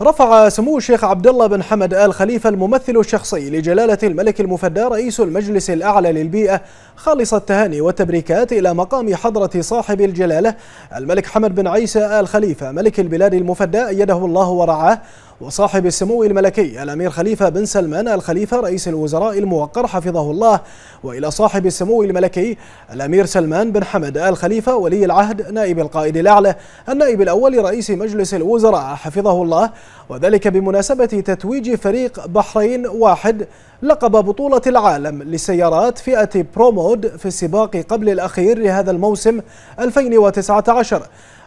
رفع سمو الشيخ عبد الله بن حمد آل خليفة الممثل الشخصي لجلالة الملك المفدى رئيس المجلس الأعلى للبيئة خالص التهاني والتبريكات إلى مقام حضرة صاحب الجلالة الملك حمد بن عيسى آل خليفة ملك البلاد المفدى أيده الله ورعاه وصاحب السمو الملكي الأمير خليفة بن سلمان الخليفة رئيس الوزراء الموقر حفظه الله وإلى صاحب السمو الملكي الأمير سلمان بن حمد الخليفة ولي العهد نائب القائد الأعلى النائب الأول رئيس مجلس الوزراء حفظه الله وذلك بمناسبة تتويج فريق بحرين واحد لقب بطولة العالم لسيارات فئة برومود في السباق قبل الأخير لهذا الموسم 2019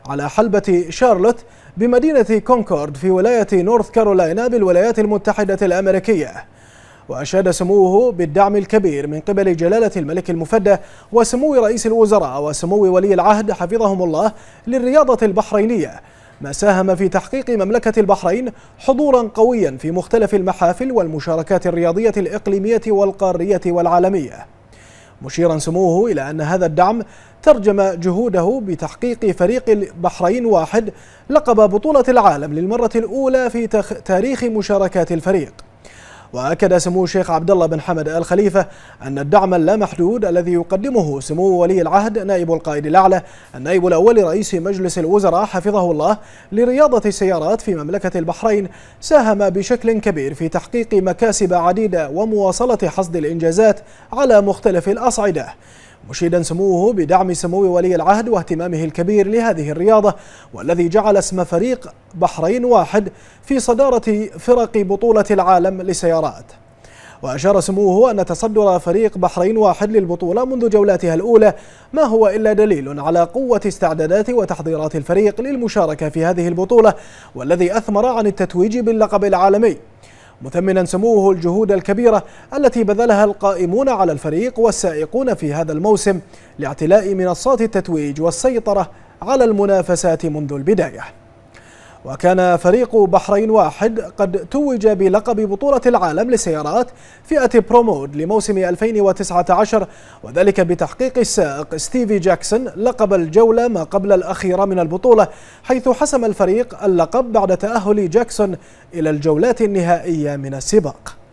على حلبة شارلوت بمدينة كونكورد في ولاية نورث كارولاينا بالولايات المتحدة الأمريكية وأشاد سموه بالدعم الكبير من قبل جلالة الملك المفدى وسمو رئيس الوزراء وسمو ولي العهد حفظهم الله للرياضة البحرينية ما ساهم في تحقيق مملكة البحرين حضورا قويا في مختلف المحافل والمشاركات الرياضية الإقليمية والقارية والعالمية مشيرا سموه إلى أن هذا الدعم ترجم جهوده بتحقيق فريق البحرين واحد لقب بطولة العالم للمرة الأولى في تاريخ مشاركات الفريق وأكد سمو الشيخ عبد الله بن حمد آل خليفة أن الدعم اللامحدود الذي يقدمه سمو ولي العهد نائب القائد الأعلى النائب الأول لرئيس مجلس الوزراء حفظه الله لرياضة السيارات في مملكة البحرين ساهم بشكل كبير في تحقيق مكاسب عديدة ومواصلة حصد الإنجازات على مختلف الأصعدة مشيدا سموه بدعم سمو ولي العهد واهتمامه الكبير لهذه الرياضة والذي جعل اسم فريق بحرين واحد في صدارة فرق بطولة العالم لسيارات وأشار سموه أن تصدر فريق بحرين واحد للبطولة منذ جولاتها الأولى ما هو إلا دليل على قوة استعدادات وتحضيرات الفريق للمشاركة في هذه البطولة والذي أثمر عن التتويج باللقب العالمي مثمنا سموه الجهود الكبيرة التي بذلها القائمون على الفريق والسائقون في هذا الموسم لاعتلاء منصات التتويج والسيطرة على المنافسات منذ البداية وكان فريق بحرين واحد قد توج بلقب بطولة العالم للسيارات فئة برومود لموسم 2019 وذلك بتحقيق السائق ستيفي جاكسون لقب الجولة ما قبل الأخيرة من البطولة حيث حسم الفريق اللقب بعد تأهل جاكسون إلى الجولات النهائية من السباق